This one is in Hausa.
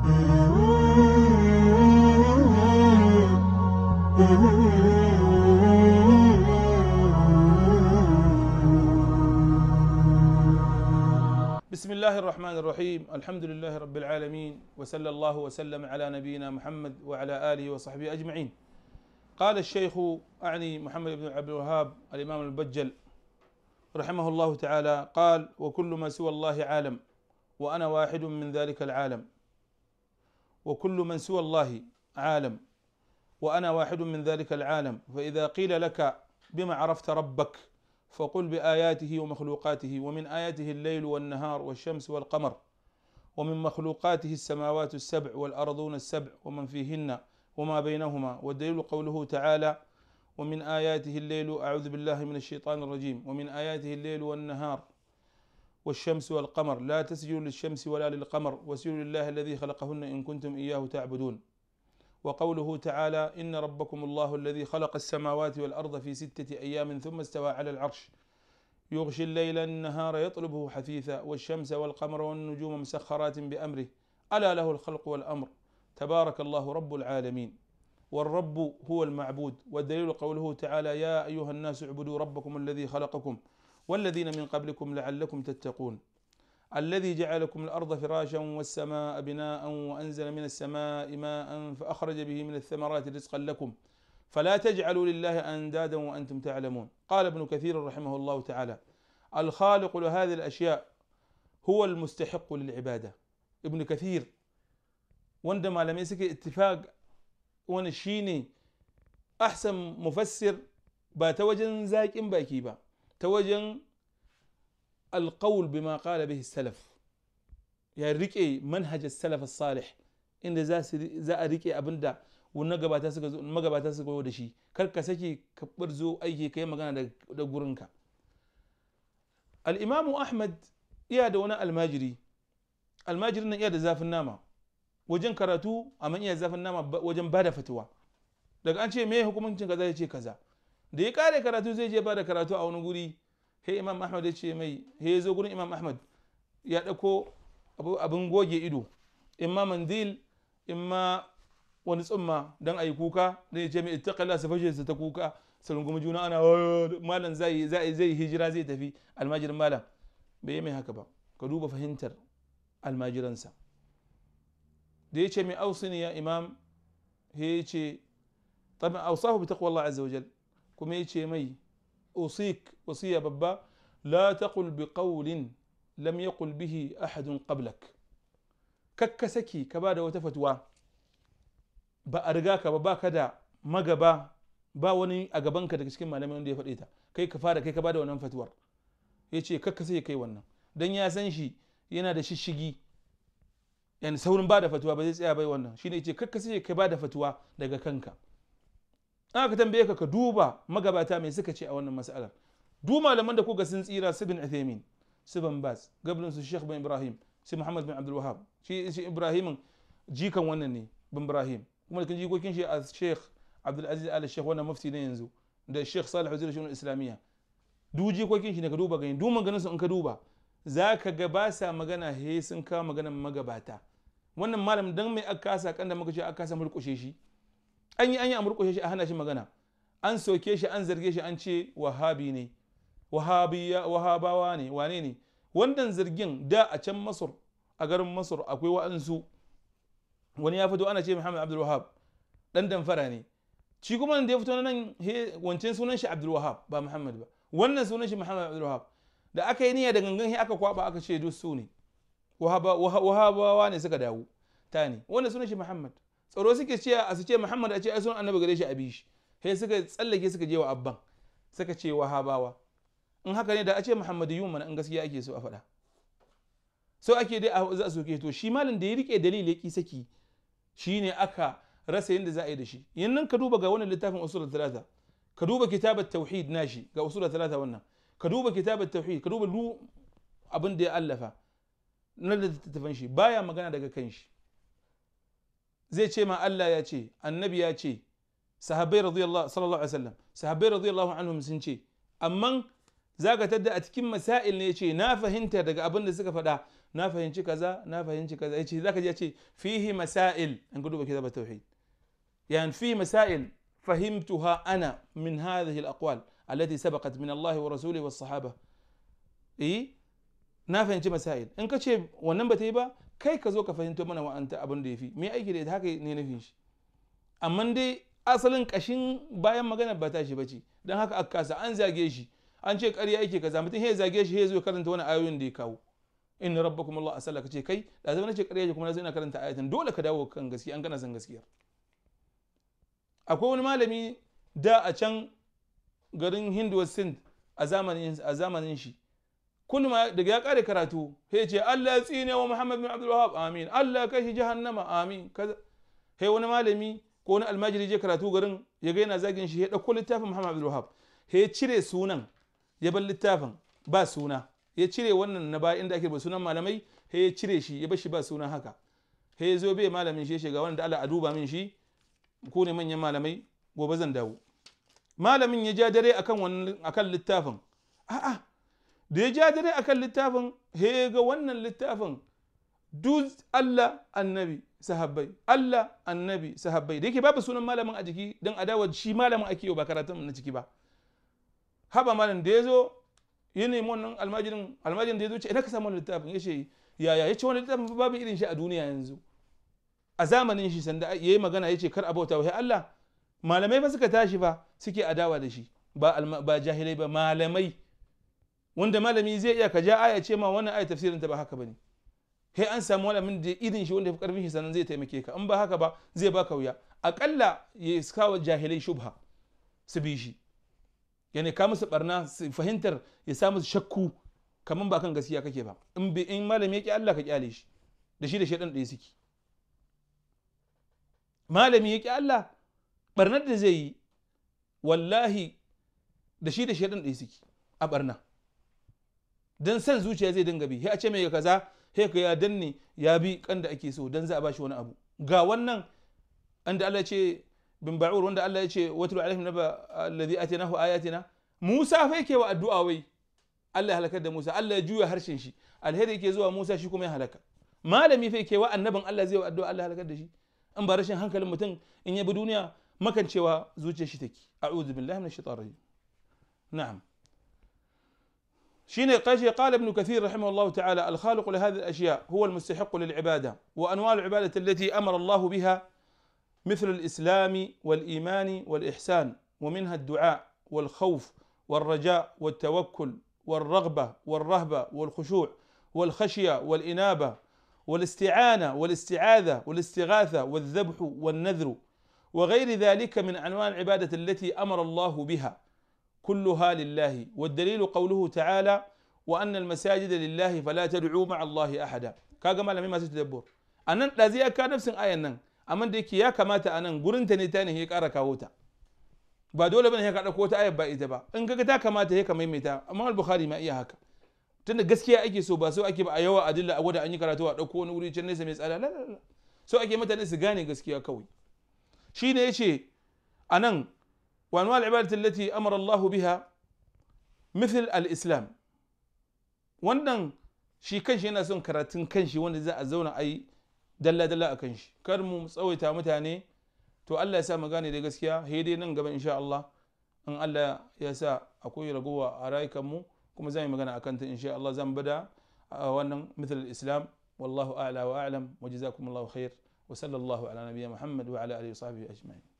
بسم الله الرحمن الرحيم الحمد لله رب العالمين وصلى الله وسلم على نبينا محمد وعلى اله وصحبه اجمعين قال الشيخ اعني محمد بن عبد الوهاب الامام المبجل رحمه الله تعالى قال وكل ما سوى الله عالم وانا واحد من ذلك العالم وكل من سوى الله عالم وانا واحد من ذلك العالم فاذا قيل لك بما عرفت ربك فقل باياته ومخلوقاته ومن اياته الليل والنهار والشمس والقمر ومن مخلوقاته السماوات السبع والارضون السبع ومن فيهن وما بينهما والدليل قوله تعالى ومن اياته الليل اعوذ بالله من الشيطان الرجيم ومن اياته الليل والنهار والشمس والقمر لا تسجدوا للشمس ولا للقمر واسجدوا لله الذي خلقهن إن كنتم إياه تعبدون وقوله تعالى إن ربكم الله الذي خلق السماوات والأرض في ستة أيام ثم استوى على العرش يغشي الليل النهار يطلبه حثيثا والشمس والقمر والنجوم مسخرات بأمره ألا له الخلق والأمر تبارك الله رب العالمين والرب هو المعبود والدليل قوله تعالى يا أيها الناس اعبدوا ربكم الذي خلقكم والذين من قبلكم لعلكم تتقون الذي جعلكم الارض فراشا والسماء بناء وانزل من السماء ماء فاخرج به من الثمرات رزقا لكم فلا تجعلوا لله اندادا وانتم تعلمون قال ابن كثير رحمه الله تعالى الخالق لهذه الاشياء هو المستحق للعباده ابن كثير wanda لم suke اتفاق ونشيني احسن مفسر باتوجن زاكين باكيبا ta wajen alƙawul bima qala bihi salaf ya rike manhajar salaf salih inda za a rike abin da wannan gabata suka zo magabata suka zo da shi kar ka saki ka aiki kai magana da gurinka al-imam ahmad iya da wani almajiri almajirin nan iya da zafin nama wajen karatu amma iya zafin nama wajen bada fatuwa daga an ce me hukumancin kaza ya ce kaza da ya kare karatu zai je ba da karatu a wani guri he imam ahmad ya ce mai he ya zo gurin imam ahmad ya ɗauko abin goge ido Imma mandil imma wani tsumma don a yi kuka Da ya ce mai ita ittaqalla su fashe su ta kuka su rungumi juna ana oh, malam zai zai hijira zai tafi almajirin malam bai yi mai haka ba ka duba fahimtar almajiransa da ya ce mai ausini ya imam he ya ce tabi ausahu bi taqwa Allah azza kuma ya ce mai usik wasiya babba la taqul bi qawlin lam yaqul bihi ahadun qablak kakka saki ka ba da wata fatuwa ba a riga ka ba ba ka da magaba ba wani a gabanka daga cikin malamai wanda ya faɗe ta kai ka fara kai ka ba da wannan fatuwar ya ce kakka sai kai wannan Dan ya san shi yana da shishigi yan saurin ba da fatuwa ba zai tsaya bai wannan shine ya ce kakka sai kai ba da fatuwa daga kanka ka tambaye ka ka duba magabata mai suka ce a wannan mas'alar du malaman da kuka sun tsira su bin Uthaymin su bin Baz gablin su Sheikh bin Ibrahim su Muhammad bin Abdul Wahhab shi shi Ibrahim jikan wannan ne bin Ibrahim kuma kan jikokin shi a Sheikh Abdul Aziz Al Sheikh wannan mufti ne yanzu da Sheikh Salih Uzair Shunul Islamiyya du jikokin shi ne ka duba gani du maganin su in ka duba za ka ga ba sa magana he sun kawo maganar magabata wannan malam dan mai aka kasa kan da muka ce aka kasa mulkushe shi an yi an yi amurkushe shi a hana shi magana an soke shi an zarge shi an ce wahabi ne wahabawa ne wane ne wannan zargin da a can masar a garin masar akwai wa'ansu wani ya fito ana ce muhammad abdul wahab dan damfara ne shi kuma da ya fito nan wancan sunan shi abdul wahab ba muhammad ba wannan sunan shi muhammad abdul wahab da aka yi niyya da gangan aka kwaba aka ce duk su ne wahabawa ne suka dawo Tani, wannan sunan shi muhammad tsaro suke cewa a su ce muhammad a ce ai sunan annabi gare shi a bi shi sai suka tsallake suka je wa abban suka ce wahabawa in haka ne da a ce muhammadiyun mana in gaskiya ake so a faɗa so ake dai za a soke to shi malin da ya rike dalili ya saki ne aka rasa yadda za a yi da shi nan ka duba ga wannan littafin usul talata ka duba kitabar tauhid shi ga usul talata wannan ka duba kitabar tauhid ka duba lu abin da ya allafa na littattafan shi baya magana daga kan shi zai ce ma Allah ya ce annabi ya ce sahabbai radiyallahu sallallahu alaihi wasallam sahabbai radiyallahu anhum sun ce amma zaka tadda a cikin masail ne yace na fahimta daga abin da suka faɗa na fahimci kaza na fahimci kaza yace zaka ji yace fihi masail an gudu baki zaba tauhid yani fi masail fahimtuha ana min hadhihi al-aqwal التي سبقت من الله ورسوله والصحابة إيه na fahimci masail in ka ce wannan ba ta yi ba kai ka zo ka fahimta mana wa'anta abin da ya fi me aiki da ita haka ne nufin shi amma dai asalin kashin bayan magana ba ta shi bace don haka aka kasa an zage shi an ce ƙarya yake kaza mutum ya zage shi ya zo karanta wani ayoyin da ya kawo in rabbakum Allah asalla kace kai da zama nace ƙarya kuma na zo ina karanta ayatan dole ka dawo kan gaskiya an kana san gaskiya akwai wani malami da a can garin Hindu a zamanin a zamanin shi ma daga ya kare karatu sai ce Allah ya tsine wa Muhammad bin Abdul Wahhab amin Allah kai shi jahannama amin kaza he wani malami ko wani almajiri je karatu garin ya ga yana zagin shi ya dauko littafin Muhammad Abdul Wahhab sai cire sunan ya bar littafin ba suna ya cire wannan na bayan da ake ba sunan malamai He ya cire shi ya bar shi ba suna haka He ya zo bai malamin shi ya shiga wanda Allah a duba min shi ku ne manyan malamai gobe zan dawo malamin ya ja dare akan wannan akan littafin a'a da ya ja dare akan littafin he ga wannan littafin duk Allah annabi sahabbai Allah annabi sahabbai da yake babu sunan malamin a jiki don adawa shi malamin ake yau ba karatun na ciki ba haba malam da ya zo ya nemi wannan almajirin almajirin da ya zo ce ina ka samu littafin ya ce yaya ya ce wani littafin babu irin shi a duniya yanzu a zamanin shi sanda ya yi magana ya ce kar a bauta wa Allah malamai fa suka tashi ba suke adawa da shi ba jahilai ba malamai wanda malami zai iya ka ja aya ce ma wannan aya tafsirin ta ba haka bane kai an samu malamin da idin shi wanda ya fi karfin shi sannan zai taimake ka in ba haka ba zai baka wuya akalla ya kawo jahilai shubha su bi shi yani ka musu barna su fahimtar ya samu shakku kamar ba kan gaskiya kake ba in bi in malami ya ki Allah ka kyale shi da shi da shaidan ya siki. malami ya ki Allah barnar da zai yi wallahi da shi da shaidan ya siki a barna Don san zuciya zai dinga bi sai a ce mai kaza sai ka ya danne ya bi kan da ake so don za a bashi wani abu ga wannan an da Allah ce bin ba'ur wanda Allah ya ce watul alaihim naba alladhi atinahu ayatina Musa fa ke wa addu'a wai Allah ya halakar da Musa Allah ya juya harshen shi alheri yake zuwa Musa shi kuma ya halaka malami fa ke wa annabin Allah zai wa addu'a Allah ya halakar da shi in ba rashin hankalin mutum in ya bi duniya makancewa zuciyar shi take a'udhu billahi minash shaitanir rajim na'am شين القيشي قال ابن كثير رحمه الله تعالى الخالق لهذه الأشياء هو المستحق للعبادة وأنواع العبادة التي أمر الله بها مثل الإسلام والإيمان والإحسان ومنها الدعاء والخوف والرجاء والتوكل والرغبة والرهبة والخشوع والخشية والإنابة والاستعانة والاستعاذة والاستغاثة والذبح والنذر وغير ذلك من أنواع العبادة التي أمر الله بها كلها لله والدليل قوله تعالى وأن المساجد لله فلا تدعوا مع الله أحدا kaga malami masu tadabbur a nan ɗazi aka ka nafsin ayan nan amma da yake ya kamata a nan gurin ta ne ta ne ya ƙara kawo ta ba dole bane ya ka ɗauko ta ayar ba ita ba in ga ta kamata ya ka maimaita amma al ma iya haka tunda gaskiya ake so ba so ake ba a yawa adilla a gwada anyi yi karatu a ɗauko wani wuri can nesa mai tsada la so ake mutane su gane gaskiya kawai shine yace a anan. وانواع العباده التي امر الله بها مثل الاسلام وندن شي كنشي ناس سون كراتن كنشي وانا زا ازونا اي دلا دلا كنشي كرمو مسوي تا متاني تو الله يسامى غاني دي غسكيا هي ان شاء الله ان ألا يسا اكو يرقوا ارايك مو كما زي ما اكنت ان شاء الله زام بدا وانن مثل الاسلام والله اعلى واعلم وجزاكم الله خير وصلى الله على نبينا محمد وعلى اله وصحبه اجمعين